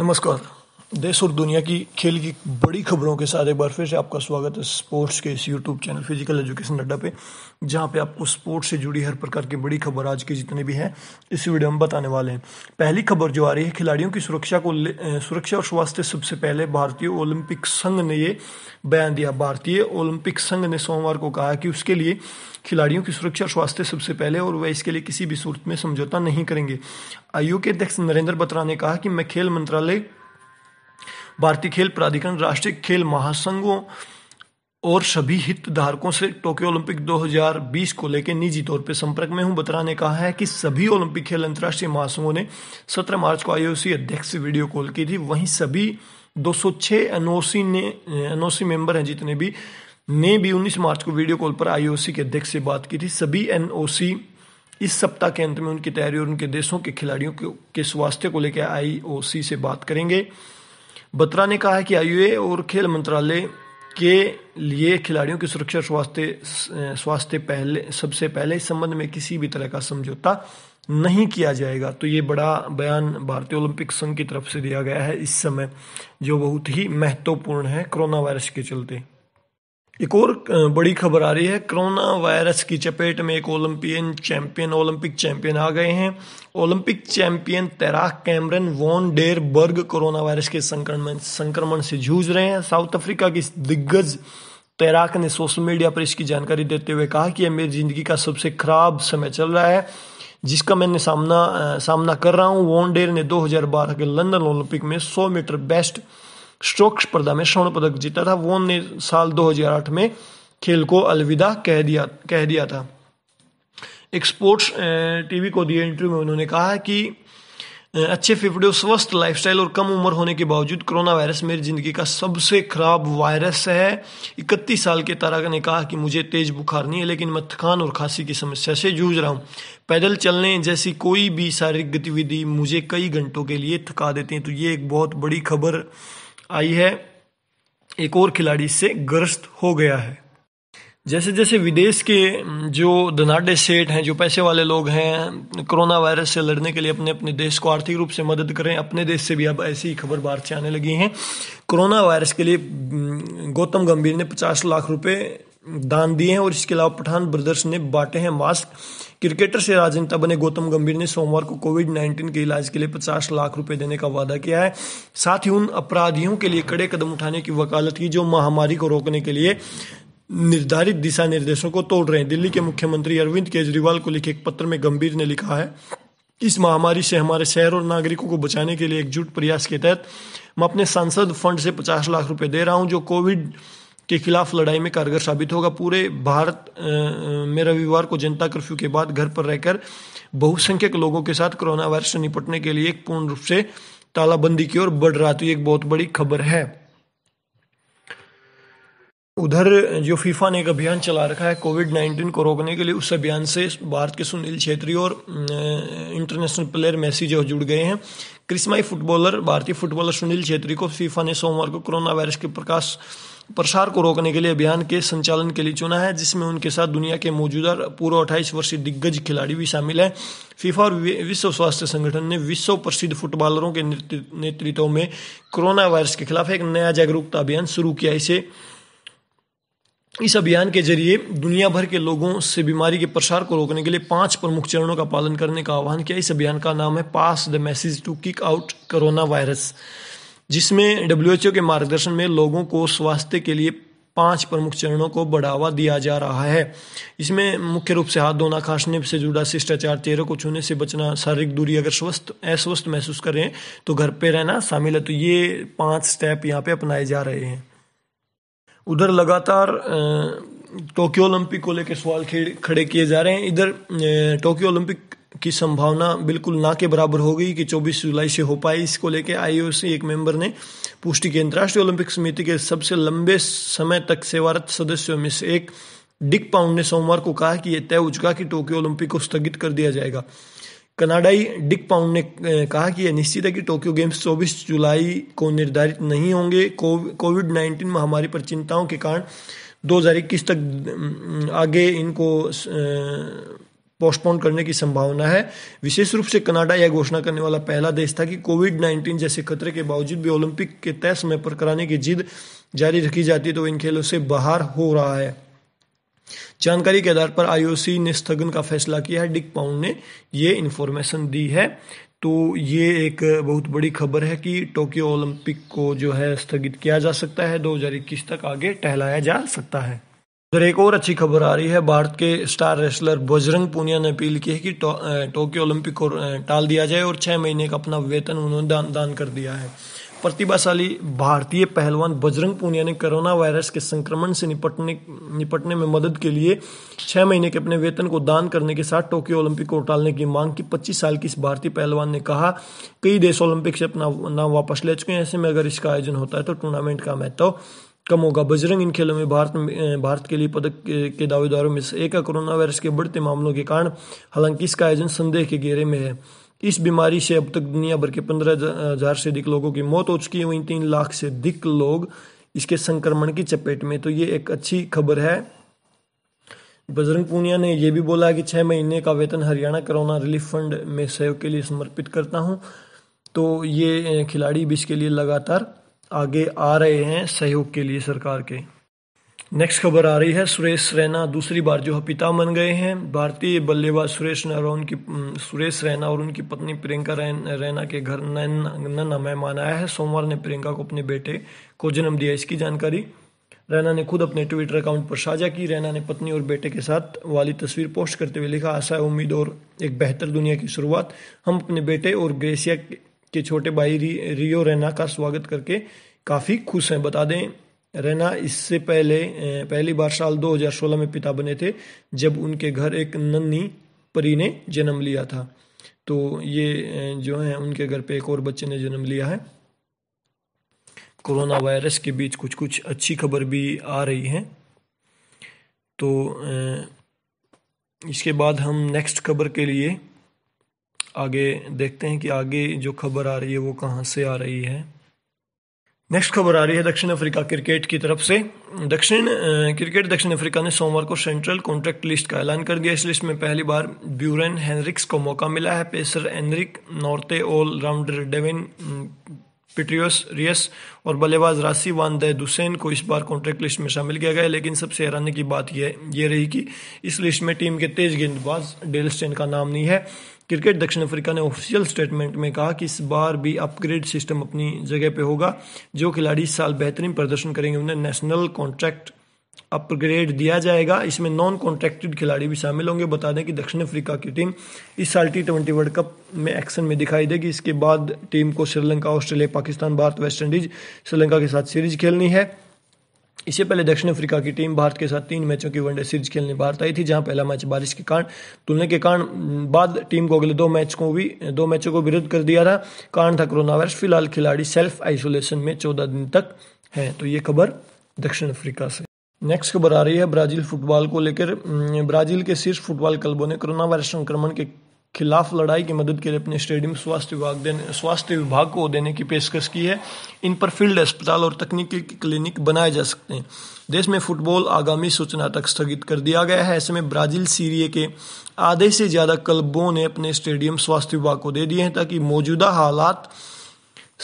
Namaskar. देश और दुनिया की खेल की बड़ी खबरों के साथ एक बार फिर से आपका स्वागत है स्पोर्ट्स के इस यूट्यूब चैनल फिजिकल एजुकेशन अड्डा पे जहाँ पे आपको स्पोर्ट्स से जुड़ी हर प्रकार की बड़ी खबर आज की जितनी भी है इस वीडियो में बताने वाले हैं पहली खबर जो आ रही है खिलाड़ियों की सुरक्षा को सुरक्षा और स्वास्थ्य सबसे पहले भारतीय ओलंपिक संघ ने ये बयान दिया भारतीय ओलंपिक संघ ने सोमवार को कहा कि उसके लिए खिलाड़ियों की सुरक्षा और स्वास्थ्य सबसे पहले और वह इसके लिए किसी भी सूरत में समझौता नहीं करेंगे आयोग के अध्यक्ष नरेंद्र बत्रा ने कहा कि मैं खेल मंत्रालय भारतीय खेल प्राधिकरण राष्ट्रीय खेल महासंघों और सभी हितधारकों से टोक्यो ओलंपिक 2020 को लेकर निजी तौर पर संपर्क में हूं बत्रा ने कहा है कि सभी ओलंपिक खेल अंतर्राष्ट्रीय महासंघों ने 17 मार्च को आईओसी अध्यक्ष से वीडियो कॉल की थी वहीं सभी 206 एनओसी ने एनओसी मेंबर हैं जितने भी ने भी 19 मार्च को वीडियो कॉल पर आईओसी के अध्यक्ष से बात की थी सभी एनओसी इस सप्ताह के अंत में उनकी तैयारी और उनके देशों के खिलाड़ियों के स्वास्थ्य को लेकर आईओसी से बात करेंगे बत्रा ने कहा है कि आईयूए और खेल मंत्रालय के लिए खिलाड़ियों की सुरक्षा स्वास्थ्य स्वास्थ्य पहले सबसे पहले इस संबंध में किसी भी तरह का समझौता नहीं किया जाएगा तो ये बड़ा बयान भारतीय ओलंपिक संघ की तरफ से दिया गया है इस समय जो बहुत ही महत्वपूर्ण है कोरोना वायरस के चलते एक और बड़ी खबर आ रही है कोरोना वायरस की चपेट में एक ओलंपियन चैंपियन ओलंपिक चैंपियन आ गए हैं ओलंपिक चैंपियन तैराक Cameron van der Burgh coronavirus के संक्रमण संक्रमण से जूझ रहे हैं साउथ अफ्रीका की दिग्गज तैराक ने सोशल मीडिया पर इसकी जानकारी देते हुए कहा कि यह मेरी ज़िंदगी का सबसे खराब समय चल रहा है जिसका मैंने सामना सामना कर रहा हूँ वॉन डेर ने 2012 के लंदन ओलंपिक में 100 मीटर बेस्ट स्ट्रोक स्पर्धा में स्वर्ण पदक जीता था वोन ने साल 2008 में खेल को अलविदा कह दिया कह दिया था एक स्पोर्ट्स टीवी को दिए इंटरव्यू में उन्होंने कहा कि अच्छे फेफड़े और स्वस्थ लाइफस्टाइल और कम उम्र होने के बावजूद कोरोना वायरस मेरी ज़िंदगी का सबसे ख़राब वायरस है इकतीस साल के तारा ने कहा कि मुझे तेज़ बुखार नहीं है लेकिन मैं थकान और खांसी की समस्या से जूझ रहा हूँ पैदल चलने जैसी कोई भी शारीरिक गतिविधि मुझे कई घंटों के लिए थका देती है तो ये एक बहुत बड़ी खबर आई है एक और खिलाड़ी से ग्रस्त हो गया है जैसे जैसे विदेश के जो धनाडे सेठ हैं जो पैसे वाले लोग हैं कोरोना वायरस से लड़ने के लिए अपने अपने देश को आर्थिक रूप से मदद करें अपने देश से भी अब ऐसी ही खबर बाहर से आने लगी हैं कोरोना वायरस के लिए गौतम गंभीर ने पचास लाख रुपए दान दिए हैं और इसके अलावा पठान ब्रदर्स ने बांटे हैं मास्क क्रिकेटर से राजनेता बने गौतम गंभीर ने सोमवार को कोविड 19 के इलाज के लिए 50 लाख रुपए देने का वादा किया है साथ ही उन अपराधियों के लिए कड़े कदम उठाने की वकालत की जो महामारी को रोकने के लिए निर्धारित दिशा निर्देशों को तोड़ रहे हैं दिल्ली के मुख्यमंत्री अरविंद केजरीवाल को लिखे एक पत्र में गंभीर ने लिखा है इस महामारी से हमारे शहर और नागरिकों को बचाने के लिए एकजुट प्रयास के तहत मैं अपने सांसद फंड से पचास लाख रुपए दे रहा हूं जो कोविड के खिलाफ लड़ाई में कारगर साबित होगा पूरे भारत में रविवार को जनता कर्फ्यू के बाद घर पर रहकर बहुसंख्यक लोगों के साथ कोरोना वायरस से निपटने के लिए एक पूर्ण रूप से तालाबंदी की ओर बढ़ रहा तो एक बहुत बड़ी खबर है उधर जो फीफा ने एक अभियान चला रखा है कोविड नाइन्टीन को रोकने के लिए उस अभियान से भारत के सुनील छेत्री और इंटरनेशनल प्लेयर मैसी जो जुड़ गए हैं क्रिस्माई फुटबॉलर भारतीय फुटबॉलर सुनील छेत्री को फीफा ने सोमवार को कोरोना वायरस के प्रकाश प्रसार को रोकने के लिए अभियान के संचालन के लिए चुना है जिसमें उनके साथ दुनिया के मौजूदा पूर्व अट्ठाईस वर्षीय दिग्गज खिलाड़ी भी शामिल है फीफा और विश्व स्वास्थ्य संगठन ने विश्व प्रसिद्ध फुटबॉलरों के नेतृत्व में कोरोना वायरस के खिलाफ एक नया जागरूकता अभियान शुरू किया इसे इस अभियान के जरिए दुनिया भर के लोगों से बीमारी के प्रसार को रोकने के लिए पांच प्रमुख चरणों का पालन करने का आह्वान किया इस अभियान का नाम है pass the message to kick out coronavirus जिसमें डब्ल्यू के मार्गदर्शन में लोगों को स्वास्थ्य के लिए पांच प्रमुख चरणों को बढ़ावा दिया जा रहा है इसमें मुख्य रूप से हाथ धोना खांसने से जुड़ा शिष्टाचार चेहरे को छूने से बचना शारीरिक दूरी अगर स्वस्थ अस्वस्थ महसूस करें तो घर पे रहना शामिल है तो ये पांच स्टेप यहाँ पे अपनाए जा रहे हैं उधर लगातार टोक्यो ओलंपिक को लेकर सवाल खड़े किए जा रहे हैं इधर टोक्यो ओलंपिक की संभावना बिल्कुल ना के बराबर हो गई कि 24 जुलाई से हो पाए इसको लेके आईओसी एक मेंबर ने पुष्टि की अंतर्राष्ट्रीय ओलंपिक समिति के सबसे लंबे समय तक सेवारत सदस्यों में से एक डिक पाउंड ने सोमवार को कहा कि यह तय हो चुका कि टोक्यो ओलंपिक को स्थगित कर दिया जाएगा कनाडाई डिक पाउंड ने कहा कि यह निश्चित है कि टोक्यो गेम्स 24 जुलाई को निर्धारित नहीं होंगे कोविड 19 महामारी पर चिंताओं के कारण 2021 तक आगे इनको पोस्टपोन करने की संभावना है विशेष रूप से कनाडा यह घोषणा करने वाला पहला देश था कि कोविड 19 जैसे खतरे के बावजूद भी ओलंपिक के तय समय पर कराने की जिद जारी रखी जाती तो इन खेलों से बाहर हो रहा है जानकारी के आधार पर आईओसी ने स्थगन का फैसला किया है डिक पाउंड ने ये इन्फॉर्मेशन दी है तो ये एक बहुत बड़ी खबर है कि टोक्यो ओलंपिक को जो है स्थगित किया जा सकता है 2021 तक आगे टहलाया जा सकता है उधर एक और अच्छी खबर आ रही है भारत के स्टार रेसलर बजरंग पूनिया ने अपील की है कि टोक्यो ओलंपिक को टाल दिया जाए और छः महीने का अपना वेतन उन्होंने दान दान कर दिया है प्रतिभाशाली भारतीय पहलवान बजरंग पूनिया ने कोरोना वायरस के संक्रमण से निपटने निपटने में मदद के लिए छः महीने के अपने वेतन को दान करने के साथ टोक्यो ओलंपिक को टालने की मांग की पच्चीस साल की इस भारतीय पहलवान ने कहा कई देश ओलंपिक से अपना नाम वापस ले चुके हैं ऐसे में अगर इसका आयोजन होता है तो टूर्नामेंट का महत्व तो कम होगा बजरंग इन खेलों में भारत भारत के लिए पदक के दावेदारों में से एक है कोरोना वायरस के बढ़ते मामलों के कारण हालांकि इसका आयोजन संदेह के घेरे में है इस बीमारी से अब तक दुनिया भर के पंद्रह हजार से अधिक लोगों की मौत हो चुकी है वहीं तीन लाख से अधिक लोग इसके संक्रमण की चपेट में तो ये एक अच्छी खबर है बजरंग पूनिया ने यह भी बोला कि छह महीने का वेतन हरियाणा कोरोना रिलीफ फंड में सहयोग के लिए समर्पित करता हूं तो ये खिलाड़ी भी इसके लिए लगातार आगे आ रहे हैं सहयोग के लिए सरकार के नेक्स्ट खबर आ रही है सुरेश रैना दूसरी बार जो पिता बन गए हैं भारतीय बल्लेबाज सुरेश रैना और उनकी सुरेश रैना और उनकी पत्नी प्रियंका रैना के घर नन्ना मेहमान आया है सोमवार ने प्रियंका को अपने बेटे को जन्म दिया इसकी जानकारी रैना ने खुद अपने ट्विटर अकाउंट पर साझा की रैना ने पत्नी और बेटे के साथ वाली तस्वीर पोस्ट करते हुए लिखा आशा उम्मीद और एक बेहतर दुनिया की शुरुआत हम अपने बेटे और ग्रेसिया के छोटे भाई रि, रियो रैना का स्वागत करके काफ़ी खुश हैं बता दें रैना इससे पहले पहली बार साल 2016 में पिता बने थे जब उनके घर एक नन्ही परी ने जन्म लिया था तो ये जो है उनके घर पे एक और बच्चे ने जन्म लिया है कोरोना वायरस के बीच कुछ कुछ अच्छी खबर भी आ रही है तो इसके बाद हम नेक्स्ट खबर के लिए आगे देखते हैं कि आगे जो खबर आ रही है वो कहाँ से आ रही है नेक्स्ट खबर आ रही है दक्षिण अफ्रीका क्रिकेट की तरफ से दक्षिण क्रिकेट दक्षिण अफ्रीका ने सोमवार को सेंट्रल कॉन्ट्रैक्ट लिस्ट का ऐलान कर दिया इस लिस्ट में पहली बार ब्यूरन हेनरिक्स को मौका मिला है pacer Anrich Nortje allrounder Dwaine Pretorius रियस और बल्लेबाज रासी वान दुसैन को इस बार कॉन्ट्रैक्ट लिस्ट में शामिल किया गया लेकिन सबसे हैरानी की बात यह ये रही कि इस लिस्ट में टीम के तेज गेंदबाज डेल स्टेन का नाम नहीं है क्रिकेट दक्षिण अफ्रीका ने ऑफिशियल स्टेटमेंट में कहा कि इस बार भी अपग्रेड सिस्टम अपनी जगह पे होगा जो खिलाड़ी इस साल बेहतरीन प्रदर्शन करेंगे उन्हें नेशनल कॉन्ट्रैक्ट अपग्रेड दिया जाएगा इसमें नॉन कॉन्ट्रैक्टेड खिलाड़ी भी शामिल होंगे बता दें कि दक्षिण अफ्रीका की टीम इस साल टी ट्वेंटी वर्ल्ड कप में एक्शन में दिखाई देगी इसके बाद टीम को Sri Lanka Australia Pakistan Bharat West Indies Sri Lanka के साथ सीरीज खेलनी है इससे पहले दक्षिण अफ्रीका की टीम भारत के साथ तीन मैचों की वनडे सीरीज खेलने भारत आई थी जहां पहला मैच बारिश के कारण तुलने के कारण बाद टीम को अगले दो मैच को भी दो मैचों को विरोध कर दिया था कारण था कोरोना वायरस फिलहाल खिलाड़ी सेल्फ आइसोलेशन में चौदह दिन तक है तो ये खबर दक्षिण अफ्रीका से नेक्स्ट खबर आ रही है ब्राजील फुटबॉल को लेकर ब्राजील के शीर्ष फुटबॉल क्लबों ने कोरोना वायरस संक्रमण के खिलाफ लड़ाई की मदद के लिए अपने स्टेडियम स्वास्थ्य विभाग देने स्वास्थ्य विभाग को देने की पेशकश की है इन पर फील्ड अस्पताल और तकनीकी क्लिनिक बनाए जा सकते हैं देश में फुटबॉल आगामी सूचना तक स्थगित कर दिया गया है ऐसे में ब्राजील सीरिए के आधे से ज़्यादा क्लबों ने अपने स्टेडियम स्वास्थ्य विभाग को दे दिए हैं ताकि मौजूदा हालात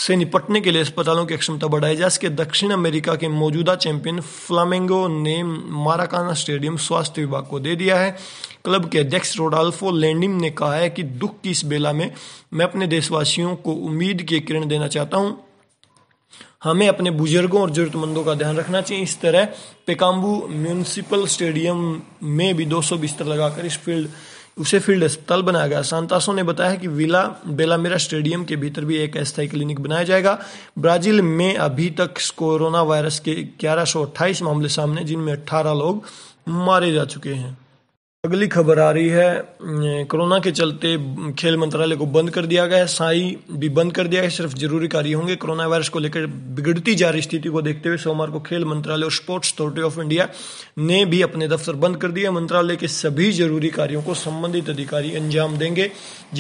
से निपटने के लिए अस्पतालों की क्षमता बढ़ाई जाए इसके दक्षिण अमेरिका के मौजूदा चैंपियन फ्लामेंगो ने माराकाना स्टेडियम स्वास्थ्य विभाग को दे दिया है क्लब के अध्यक्ष रोडाल्फो लैंडिम ने कहा है कि दुख की इस बेला में मैं अपने देशवासियों को उम्मीद की किरण देना चाहता हूँ हमें अपने बुजुर्गों और जरूरतमंदों का ध्यान रखना चाहिए इस तरह पेकाम्बू म्यूनसिपल स्टेडियम में भी 200 बिस्तर लगाकर इस फील्ड उसे फील्ड अस्पताल बनाया गया सांतासो ने बताया कि विला बेलामेरा स्टेडियम के भीतर भी एक अस्थायी क्लिनिक बनाया जाएगा ब्राजील में अभी तक कोरोना वायरस के ग्यारह मामले सामने जिनमें अट्ठारह लोग मारे जा चुके हैं अगली खबर आ रही है कोरोना के चलते खेल मंत्रालय को बंद कर दिया गया है साई भी बंद कर दिया है सिर्फ जरूरी कार्य होंगे कोरोना वायरस को लेकर बिगड़ती जा रही स्थिति को देखते हुए सोमवार को खेल मंत्रालय और स्पोर्ट्स अथॉरिटी ऑफ इंडिया ने भी अपने दफ्तर बंद कर दिया मंत्रालय के सभी जरूरी कार्यों को संबंधित अधिकारी अंजाम देंगे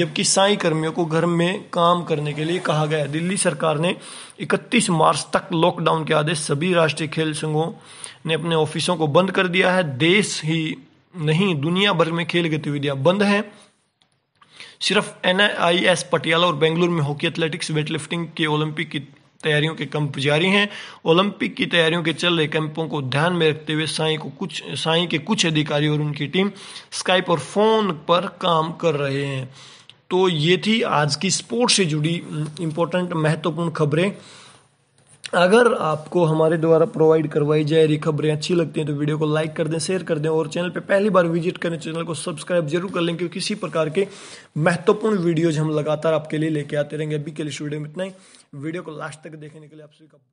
जबकि साई कर्मियों को घर में काम करने के लिए कहा गया दिल्ली सरकार ने इकतीस मार्च तक लॉकडाउन के आदेश सभी राष्ट्रीय खेल संघों ने अपने ऑफिसों को बंद कर दिया है देश ही नहीं दुनिया भर में खेल गतिविधियां बंद हैं सिर्फ एन पटियाला और बेंगलुरु में हॉकी एथलेटिक्स वेटलिफ्टिंग के ओलंपिक की तैयारियों के कैंप जारी हैं ओलंपिक की तैयारियों के चल रहे कैंपों को ध्यान में रखते हुए साई को कुछ साई के कुछ अधिकारी और उनकी टीम स्काइप और फोन पर काम कर रहे हैं तो ये थी आज की स्पोर्ट्स से जुड़ी इंपॉर्टेंट महत्वपूर्ण खबरें अगर आपको हमारे द्वारा प्रोवाइड करवाई जा रही खबरें अच्छी लगती हैं तो वीडियो को लाइक कर दें शेयर कर दें और चैनल पर पहली बार विजिट करें चैनल को सब्सक्राइब जरूर कर लें क्योंकि किसी प्रकार के महत्वपूर्ण वीडियोज हम लगातार आपके लिए लेके आते रहेंगे अभी के लिए इस वीडियो में इतना ही वीडियो को लास्ट तक देखने के लिए आप सभी का